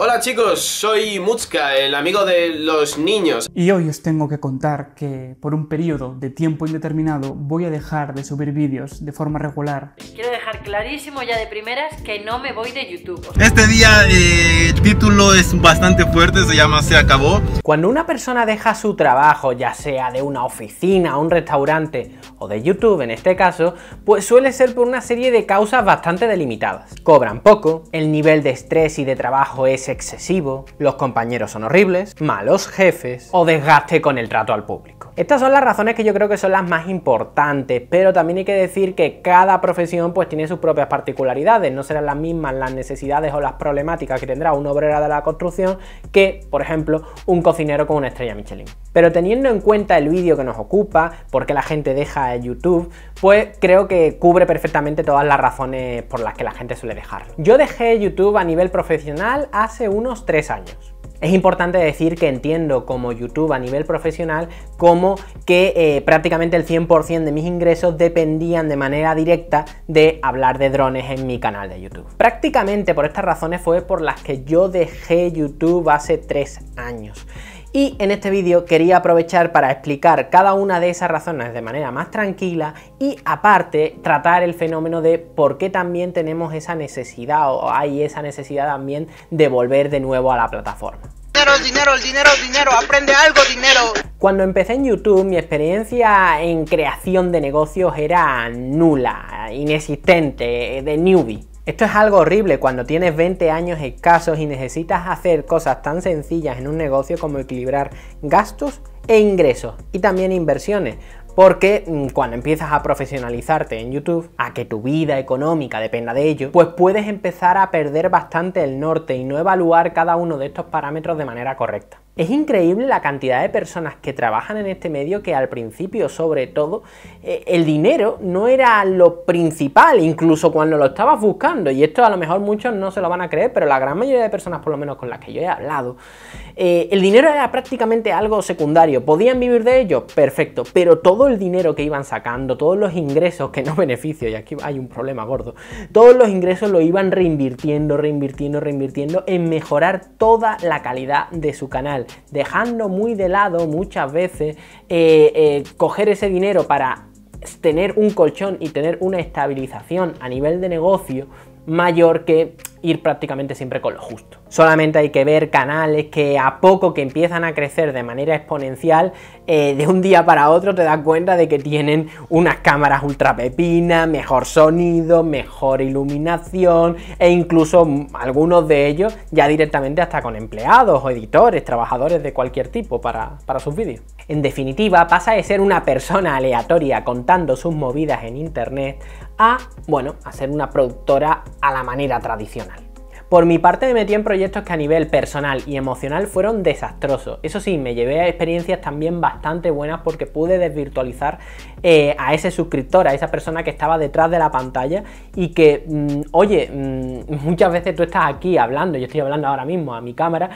Hola chicos, soy Mutska, el amigo de los niños. Y hoy os tengo que contar que por un periodo de tiempo indeterminado voy a dejar de subir vídeos de forma regular. Quiero dejar clarísimo ya de primeras que no me voy de YouTube. Este día eh, el título es bastante fuerte, se llama Se acabó. Cuando una persona deja su trabajo, ya sea de una oficina, un restaurante o de YouTube en este caso, pues suele ser por una serie de causas bastante delimitadas. Cobran poco, el nivel de estrés y de trabajo es excesivo, los compañeros son horribles, malos jefes o desgaste con el trato al público. Estas son las razones que yo creo que son las más importantes, pero también hay que decir que cada profesión pues tiene sus propias particularidades, no serán las mismas las necesidades o las problemáticas que tendrá un obrera de la construcción que, por ejemplo, un cocinero con una estrella Michelin. Pero teniendo en cuenta el vídeo que nos ocupa, porque la gente deja YouTube, pues creo que cubre perfectamente todas las razones por las que la gente suele dejarlo. Yo dejé YouTube a nivel profesional hace unos 3 años. Es importante decir que entiendo como YouTube a nivel profesional como que eh, prácticamente el 100% de mis ingresos dependían de manera directa de hablar de drones en mi canal de YouTube. Prácticamente por estas razones fue por las que yo dejé YouTube hace tres años. Y en este vídeo quería aprovechar para explicar cada una de esas razones de manera más tranquila y aparte tratar el fenómeno de por qué también tenemos esa necesidad o hay esa necesidad también de volver de nuevo a la plataforma. Dinero, dinero, dinero, dinero, aprende algo, dinero. Cuando empecé en YouTube, mi experiencia en creación de negocios era nula, inexistente, de newbie. Esto es algo horrible cuando tienes 20 años escasos y necesitas hacer cosas tan sencillas en un negocio como equilibrar gastos e ingresos y también inversiones. Porque mm, cuando empiezas a profesionalizarte en YouTube, a que tu vida económica dependa de ello, pues puedes empezar a perder bastante el norte y no evaluar cada uno de estos parámetros de manera correcta. Es increíble la cantidad de personas que trabajan en este medio que al principio, sobre todo, eh, el dinero no era lo principal, incluso cuando lo estabas buscando. Y esto a lo mejor muchos no se lo van a creer, pero la gran mayoría de personas, por lo menos con las que yo he hablado, eh, el dinero era prácticamente algo secundario. ¿Podían vivir de ello? Perfecto. Pero todo el dinero que iban sacando, todos los ingresos, que no beneficio, y aquí hay un problema gordo, todos los ingresos lo iban reinvirtiendo, reinvirtiendo, reinvirtiendo en mejorar toda la calidad de su canal dejando muy de lado muchas veces eh, eh, coger ese dinero para tener un colchón y tener una estabilización a nivel de negocio mayor que ir prácticamente siempre con lo justo. Solamente hay que ver canales que a poco que empiezan a crecer de manera exponencial, eh, de un día para otro te das cuenta de que tienen unas cámaras ultra pepinas, mejor sonido, mejor iluminación e incluso algunos de ellos ya directamente hasta con empleados o editores, trabajadores de cualquier tipo para, para sus vídeos. En definitiva, pasa de ser una persona aleatoria contando sus movidas en internet a, bueno, a ser una productora a la manera tradicional. Por mi parte me metí en proyectos que a nivel personal y emocional fueron desastrosos. Eso sí, me llevé a experiencias también bastante buenas porque pude desvirtualizar eh, a ese suscriptor, a esa persona que estaba detrás de la pantalla y que, mm, oye, mm, muchas veces tú estás aquí hablando, yo estoy hablando ahora mismo a mi cámara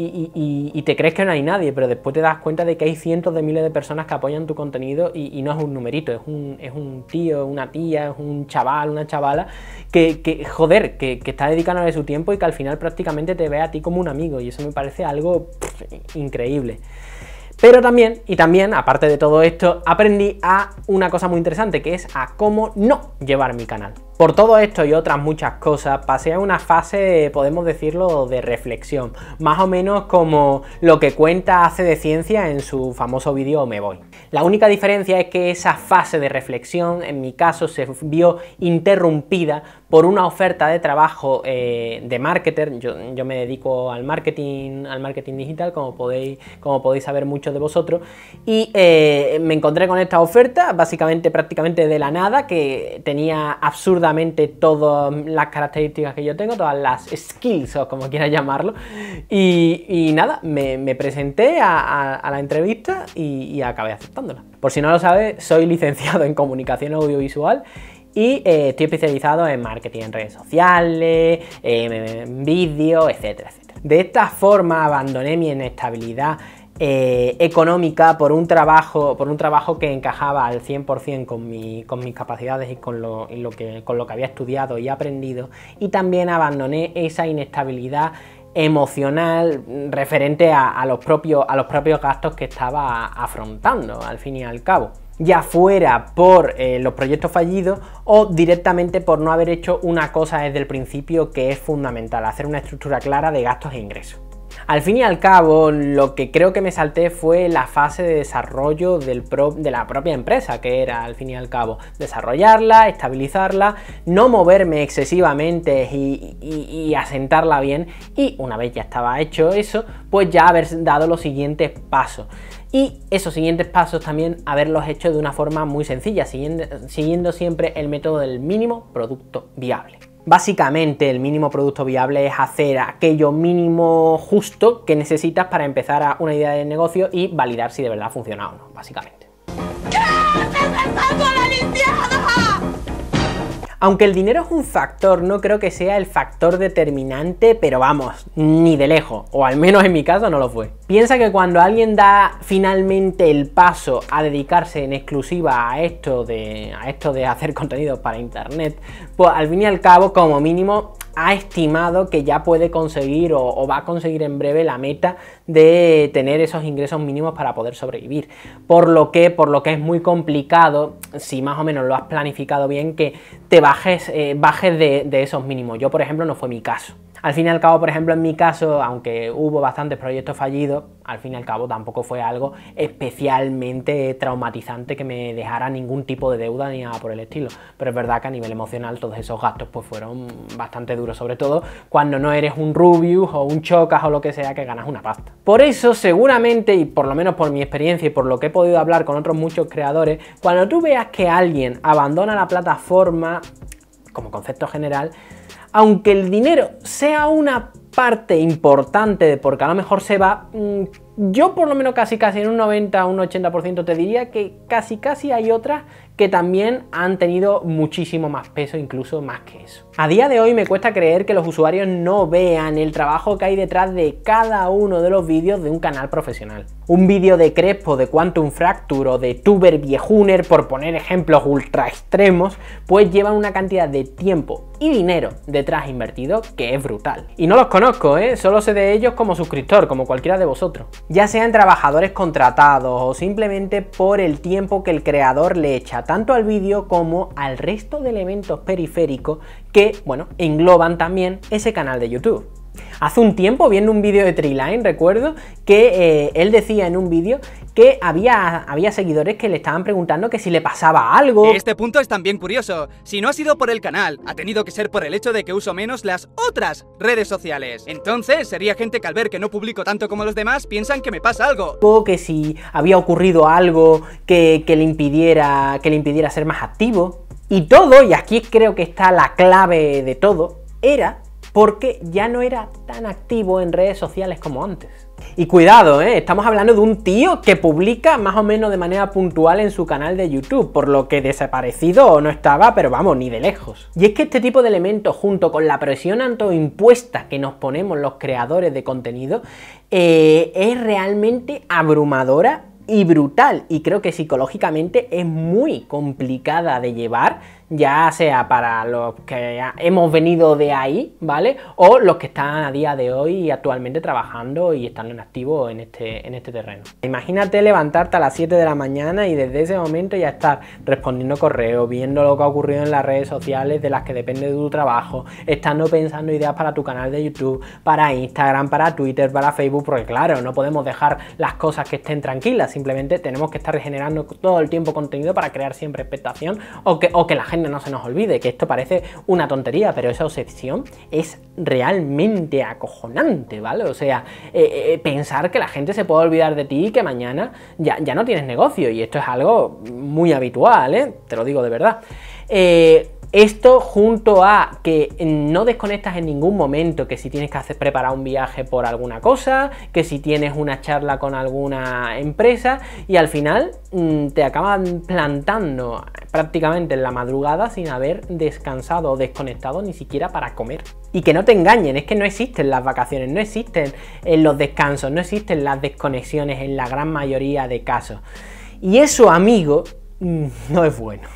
y, te crees que no hay nadie, pero después te das cuenta de que hay cientos de miles de personas que apoyan tu contenido y, no es un numerito, es un, es tío, una tía, es un chaval, una chavala, que, joder, que, está dedicándole su tiempo y que al final prácticamente te ve a ti como un amigo y eso me parece algo increíble. Pero también, y también, aparte de todo esto, aprendí a una cosa muy interesante, que es a cómo no llevar mi canal. Por todo esto y otras muchas cosas, pasé a una fase, podemos decirlo, de reflexión, más o menos como lo que cuenta hace de ciencia en su famoso vídeo Me Voy. La única diferencia es que esa fase de reflexión, en mi caso, se vio interrumpida por una oferta de trabajo eh, de marketer. Yo, me dedico al marketing, al marketing digital, como podéis, como podéis saber muchos de vosotros, y eh, me encontré con esta oferta, básicamente prácticamente de la nada, que tenía absurda todas mm, las características que yo tengo, todas las skills o como quieras llamarlo. Y, nada, me, presenté a, la entrevista y, acabé aceptándola. Por si no lo sabes, soy licenciado en comunicación audiovisual y eh, estoy especializado en marketing en redes sociales, en em, em, em, vídeo, etcétera, etcétera. De esta forma abandoné mi inestabilidad eh, económica por un, trabajo, por un trabajo que encajaba al 100% con, con mis capacidades y, con lo, que, con lo que había estudiado y aprendido. Y también abandoné esa inestabilidad emocional referente a, los, propios, a los propios gastos que estaba afrontando, al fin y al cabo ya fuera por eh, los proyectos fallidos o directamente por no haber hecho una cosa desde el principio que es fundamental, hacer una estructura clara de gastos e ingresos. Al fin y al cabo, lo que creo que me salté fue la fase de desarrollo de la propia empresa, que era al fin y al cabo desarrollarla, estabilizarla, no moverme excesivamente y, asentarla bien. Y una vez ya estaba hecho eso, pues ya haber dado los siguientes pasos y esos siguientes pasos también haberlos hecho de una forma muy sencilla, siguiendo, siempre el método del mínimo producto viable. Básicamente el mínimo producto viable es hacer aquello mínimo justo que necesitas para empezar una idea de negocio y validar si de verdad funciona o no, básicamente. Aunque el dinero es un factor, no creo que sea el factor determinante, pero vamos, ni de lejos, o al menos en mi caso no lo fue. Piensa que cuando alguien da finalmente el paso a dedicarse en exclusiva a esto de, esto de hacer contenido para internet, pues al fin y al cabo, como mínimo, ha estimado que ya puede conseguir o, va a conseguir en breve la meta de tener esos ingresos mínimos para poder sobrevivir. Por lo que, por lo que es muy complicado, si más o menos lo has planificado bien, que te bajes, eh, bajes de esos mínimos. Yo, por ejemplo, no fue mi caso. Al fin y al cabo, por ejemplo, en mi caso, aunque hubo bastantes proyectos fallidos, al fin y al cabo tampoco fue algo especialmente traumatizante que me dejara ningún tipo de deuda ni nada por el estilo. Pero es verdad que a nivel emocional todos esos gastos pues fueron bastante duros, sobre todo cuando no eres un Rubius o un Chocas o lo que sea que ganas una pasta. Por eso seguramente, y por lo menos por mi experiencia y por lo que he podido hablar con otros muchos creadores, cuando tú veas que alguien abandona la plataforma como concepto general, aunque el dinero sea una parte importante de por qué a lo mejor se va, mm, yo por lo menos casi casi en un 90, un 80% te diría que casi casi hay otras que también han tenido muchísimo más peso, incluso más que eso. A día de hoy me cuesta creer que los usuarios no vean el trabajo que hay detrás de cada uno de los vídeos de un canal profesional. Un vídeo de Crespo, de Quantum Fracture o de Tuber Viejuner, por poner ejemplos ultra extremos, pues llevan una cantidad de tiempo y dinero detrás invertido que es brutal. Y no los conozco, ¿eh? solo sé de ellos como suscriptor, como cualquiera de vosotros. Ya sean trabajadores contratados o simplemente por el tiempo que el creador le echa tanto al vídeo como al resto de elementos periféricos que, bueno, engloban también ese canal de YouTube. Hace un tiempo, viendo un vídeo de Triline, recuerdo que eh, él decía en un vídeo que había, había seguidores que le estaban preguntando que si le pasaba algo. Este punto es también curioso. Si no ha sido por el canal, ha tenido que ser por el hecho de que uso menos las otras redes sociales. Entonces, sería gente que al ver que no publico tanto como los demás, piensan que me pasa algo. O que si había ocurrido algo que, le, impidiera, que le impidiera ser más activo. Y todo, y aquí creo que está la clave de todo, era porque ya no era tan activo en redes sociales como antes. Y cuidado, ¿eh? estamos hablando de un tío que publica más o menos de manera puntual en su canal de YouTube, por lo que desaparecido o no estaba, pero vamos, ni de lejos. Y es que este tipo de elementos, junto con la presión autoimpuesta que nos ponemos los creadores de contenido, eh, es realmente abrumadora y brutal, y creo que psicológicamente es muy complicada de llevar ya sea para los que hemos venido de ahí, ¿vale? O los que están a día de hoy actualmente trabajando y estando en activo en este, en este terreno. Imagínate levantarte a las 7 de la mañana y desde ese momento ya estar respondiendo correos, viendo lo que ha ocurrido en las redes sociales de las que depende de tu trabajo, estando pensando ideas para tu canal de YouTube, para Instagram, para Twitter, para Facebook, porque claro, no podemos dejar las cosas que estén tranquilas, simplemente tenemos que estar generando todo el tiempo contenido para crear siempre expectación o o que la gente no se nos olvide, que esto parece una tontería, pero esa obsesión es realmente acojonante, ¿vale? O sea, eh, eh, pensar que la gente se puede olvidar de ti y que mañana ya, ya no tienes negocio, y esto es algo muy habitual, ¿eh? Te lo digo de verdad. Eh, esto junto a que no desconectas en ningún momento, que si tienes que hacer, preparar un viaje por alguna cosa, que si tienes una charla con alguna empresa y al final mm, te acaban plantando prácticamente en la madrugada sin haber descansado o desconectado ni siquiera para comer. Y que no te engañen, es que no existen las vacaciones, no existen eh, los descansos, no existen las desconexiones en la gran mayoría de casos. Y eso, amigo, mm, no es bueno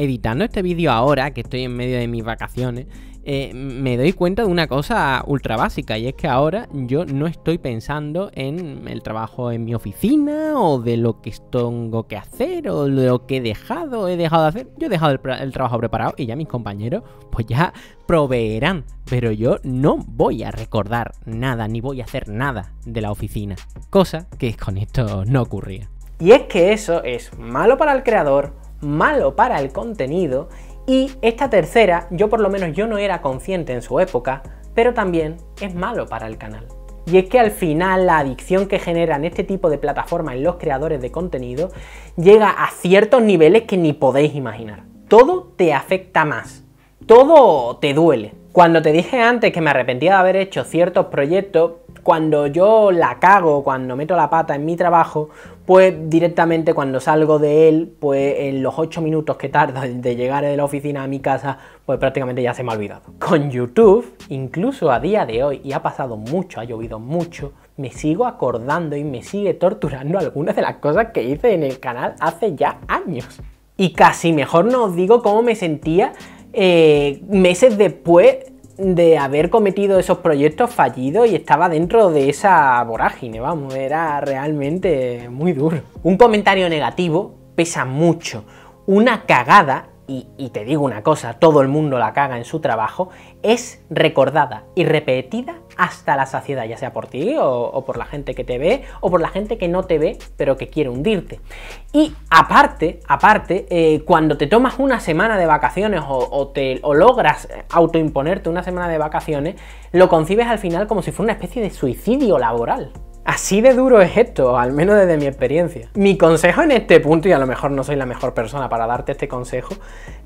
editando este vídeo ahora, que estoy en medio de mis vacaciones, eh, me doy cuenta de una cosa ultra básica y es que ahora yo no estoy pensando en el trabajo en mi oficina o de lo que tengo que hacer o lo que he dejado, he dejado de hacer. Yo he dejado el trabajo preparado y ya mis compañeros pues ya proveerán, pero yo no voy a recordar nada ni voy a hacer nada de la oficina, cosa que con esto no ocurría. Y es que eso es malo para el creador, malo para el contenido y esta tercera, yo por lo menos yo no era consciente en su época, pero también es malo para el canal. Y es que al final la adicción que generan este tipo de plataformas en los creadores de contenido llega a ciertos niveles que ni podéis imaginar. Todo te afecta más, todo te duele, cuando te dije antes que me arrepentía de haber hecho ciertos proyectos, cuando yo la cago, cuando meto la pata en mi trabajo, pues directamente cuando salgo de él, pues en los 8 minutos que tardo de llegar de la oficina a mi casa, pues prácticamente ya se me ha olvidado. Con YouTube, incluso a día de hoy, y ha pasado mucho, ha llovido mucho, me sigo acordando y me sigue torturando algunas de las cosas que hice en el canal hace ya años. Y casi mejor no os digo cómo me sentía eh, meses después de haber cometido esos proyectos fallidos y estaba dentro de esa vorágine, vamos, era realmente muy duro. Un comentario negativo pesa mucho. Una cagada y, te digo una cosa, todo el mundo la caga en su trabajo, es recordada y repetida hasta la saciedad, ya sea por ti o, por la gente que te ve o por la gente que no te ve pero que quiere hundirte. Y aparte, aparte, eh, cuando te tomas una semana de vacaciones o, o logras autoimponerte una semana de vacaciones, lo concibes al final como si fuera una especie de suicidio laboral. Así de duro es esto, al menos desde mi experiencia. Mi consejo en este punto, y a lo mejor no soy la mejor persona para darte este consejo,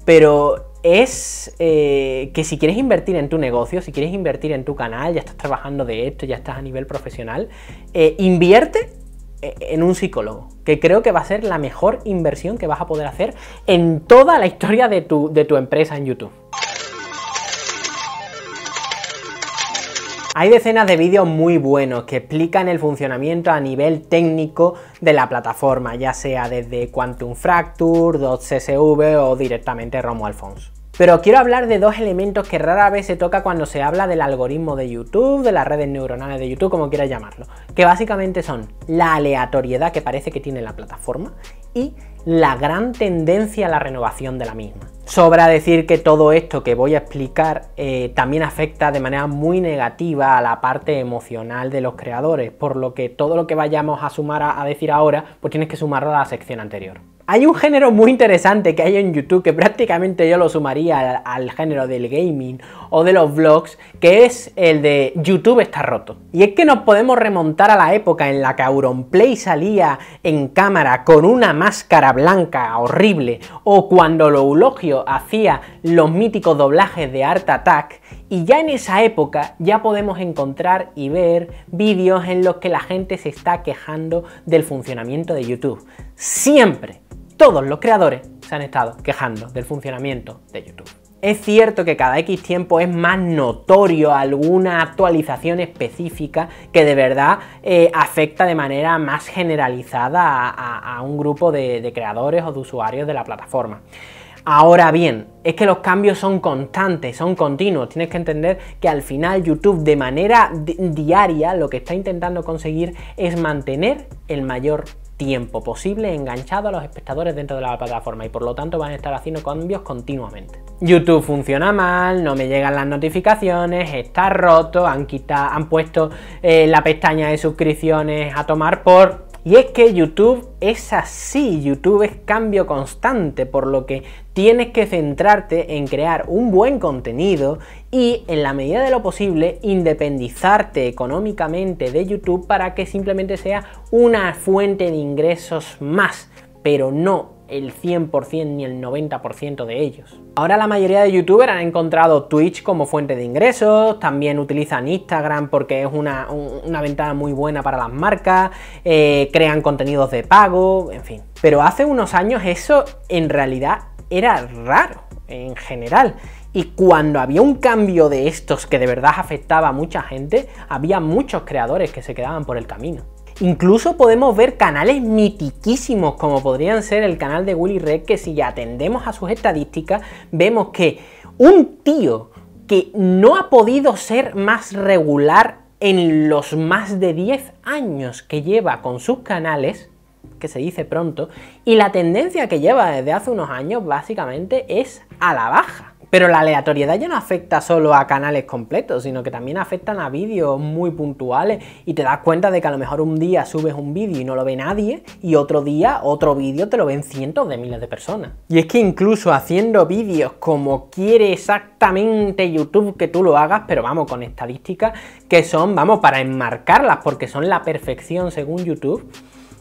pero es eh, que si quieres invertir en tu negocio, si quieres invertir en tu canal, ya estás trabajando de esto, ya estás a nivel profesional, eh, invierte eh, en un psicólogo, que creo que va a ser la mejor inversión que vas a poder hacer en toda la historia de tu empresa en YouTube. Hay decenas de vídeos muy buenos que explican el funcionamiento a nivel técnico de la plataforma, ya sea desde Quantum Fracture, .csv o directamente Romo Fons. Pero quiero hablar de dos elementos que rara vez se toca cuando se habla del algoritmo de YouTube, de las redes neuronales de YouTube, como quieras llamarlo, que básicamente son la aleatoriedad que parece que tiene la plataforma y la gran tendencia a la renovación de la misma. Sobra decir que todo esto que voy a explicar eh, también afecta de manera muy negativa a la parte emocional de los creadores, por lo que todo lo que vayamos a sumar a, decir ahora, pues tienes que sumarlo a la sección anterior. Hay un género muy interesante que hay en YouTube que prácticamente yo lo sumaría al, género del gaming o de los vlogs, que es el de YouTube está roto. Y es que nos podemos remontar a la época en la que Auronplay salía en cámara con una máscara blanca horrible o cuando lo eulogio hacía los míticos doblajes de Art Attack y ya en esa época ya podemos encontrar y ver vídeos en los que la gente se está quejando del funcionamiento de YouTube. Siempre, todos los creadores se han estado quejando del funcionamiento de YouTube. Es cierto que cada X tiempo es más notorio alguna actualización específica que de verdad eh, afecta de manera más generalizada a, un grupo de creadores o de usuarios de la plataforma. Ahora bien, es que los cambios son constantes, son continuos. Tienes que entender que al final YouTube de manera diaria lo que está intentando conseguir es mantener el mayor tiempo posible enganchado a los espectadores dentro de la plataforma y por lo tanto van a estar haciendo cambios continuamente. YouTube funciona mal, no me llegan las notificaciones, está roto, han, quitado, han puesto eh, la pestaña de suscripciones a tomar por y es que YouTube es así, YouTube es cambio constante, por lo que tienes que centrarte en crear un buen contenido y en la medida de lo posible independizarte económicamente de YouTube para que simplemente sea una fuente de ingresos más, pero no el 100% ni el 90% de ellos. Ahora la mayoría de youtubers han encontrado Twitch como fuente de ingresos, también utilizan Instagram porque es una, ventana muy buena para las marcas, eh, crean contenidos de pago, en fin. Pero hace unos años eso en realidad era raro en general. Y cuando había un cambio de estos que de verdad afectaba a mucha gente, había muchos creadores que se quedaban por el camino. Incluso podemos ver canales mitiquísimos como podrían ser el canal de Willy Red, que si atendemos a sus estadísticas, vemos que un tío que no ha podido ser más regular en los más de 10 años que lleva con sus canales, que se dice pronto, y la tendencia que lleva desde hace unos años básicamente es a la baja. Pero la aleatoriedad ya no afecta solo a canales completos, sino que también afectan a vídeos muy puntuales y te das cuenta de que a lo mejor un día subes un vídeo y no lo ve nadie y otro día otro vídeo te lo ven cientos de miles de personas. Y es que incluso haciendo vídeos como quiere exactamente YouTube que tú lo hagas, pero vamos, con estadísticas que son, vamos, para enmarcarlas porque son la perfección según YouTube,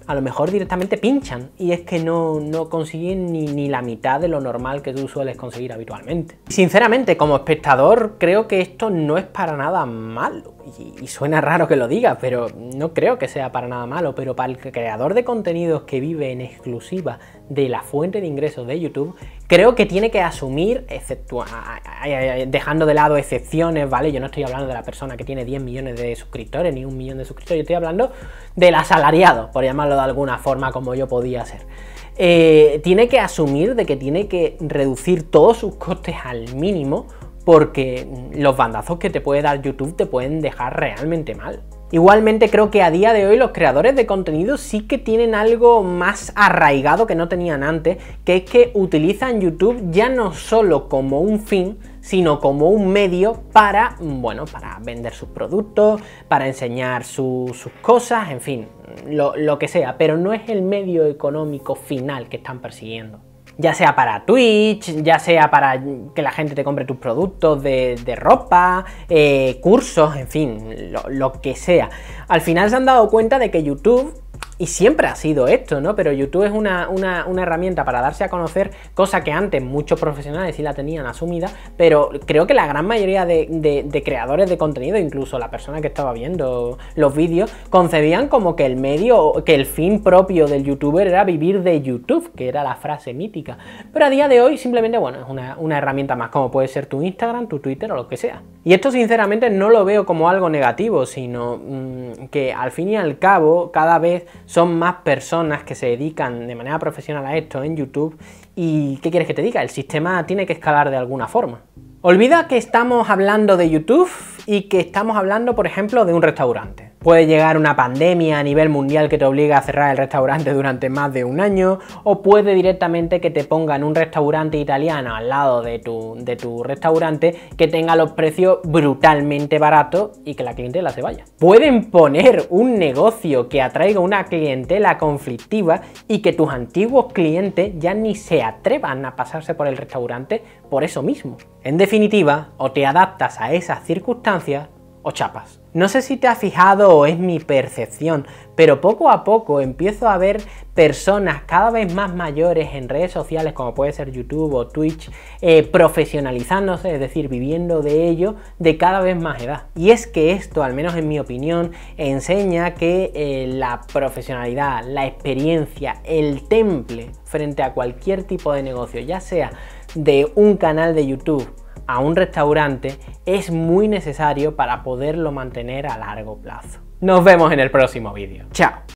a lo mejor directamente pinchan y es que no, no consiguen ni, la mitad de lo normal que tú sueles conseguir habitualmente. Sinceramente, como espectador, creo que esto no es para nada malo. Y, y suena raro que lo diga, pero no creo que sea para nada malo. Pero para el creador de contenidos que vive en exclusiva de la fuente de ingresos de YouTube, Creo que tiene que asumir, dejando de lado excepciones, ¿vale? Yo no estoy hablando de la persona que tiene 10 millones de suscriptores ni un millón de suscriptores, yo estoy hablando del asalariado, por llamarlo de alguna forma como yo podía ser. Eh, tiene que asumir de que tiene que reducir todos sus costes al mínimo porque los bandazos que te puede dar YouTube te pueden dejar realmente mal. Igualmente creo que a día de hoy los creadores de contenido sí que tienen algo más arraigado que no tenían antes, que es que utilizan YouTube ya no solo como un fin, sino como un medio para, bueno, para vender sus productos, para enseñar sus cosas, en fin, lo que sea, pero no es el medio económico final que están persiguiendo ya sea para Twitch, ya sea para que la gente te compre tus productos de, de ropa, eh, cursos, en fin, lo, que sea. Al final se han dado cuenta de que YouTube y siempre ha sido esto, ¿no? Pero YouTube es una, herramienta para darse a conocer, cosa que antes muchos profesionales sí la tenían asumida, pero creo que la gran mayoría de, creadores de contenido, incluso la persona que estaba viendo los vídeos, concebían como que el medio, que el fin propio del youtuber era vivir de YouTube, que era la frase mítica. Pero a día de hoy simplemente, bueno, es una, herramienta más, como puede ser tu Instagram, tu Twitter o lo que sea. Y esto sinceramente no lo veo como algo negativo, sino mm, que al fin y al cabo cada vez son más personas que se dedican de manera profesional a esto en YouTube y ¿qué quieres que te diga? El sistema tiene que escalar de alguna forma. Olvida que estamos hablando de YouTube y que estamos hablando, por ejemplo, de un restaurante. Puede llegar una pandemia a nivel mundial que te obliga a cerrar el restaurante durante más de un año, o puede directamente que te pongan un restaurante italiano al lado de tu, de tu restaurante que tenga los precios brutalmente baratos y que la clientela se vaya. Pueden poner un negocio que atraiga una clientela conflictiva y que tus antiguos clientes ya ni se atrevan a pasarse por el restaurante por eso mismo. En definitiva, o te adaptas a esas circunstancias o chapas. No sé si te has fijado o es mi percepción, pero poco a poco empiezo a ver personas cada vez más mayores en redes sociales como puede ser YouTube o Twitch eh, profesionalizándose, es decir, viviendo de ello de cada vez más edad. Y es que esto, al menos en mi opinión, enseña que eh, la profesionalidad, la experiencia, el temple frente a cualquier tipo de negocio, ya sea de un canal de YouTube, a un restaurante es muy necesario para poderlo mantener a largo plazo. Nos vemos en el próximo vídeo. Chao.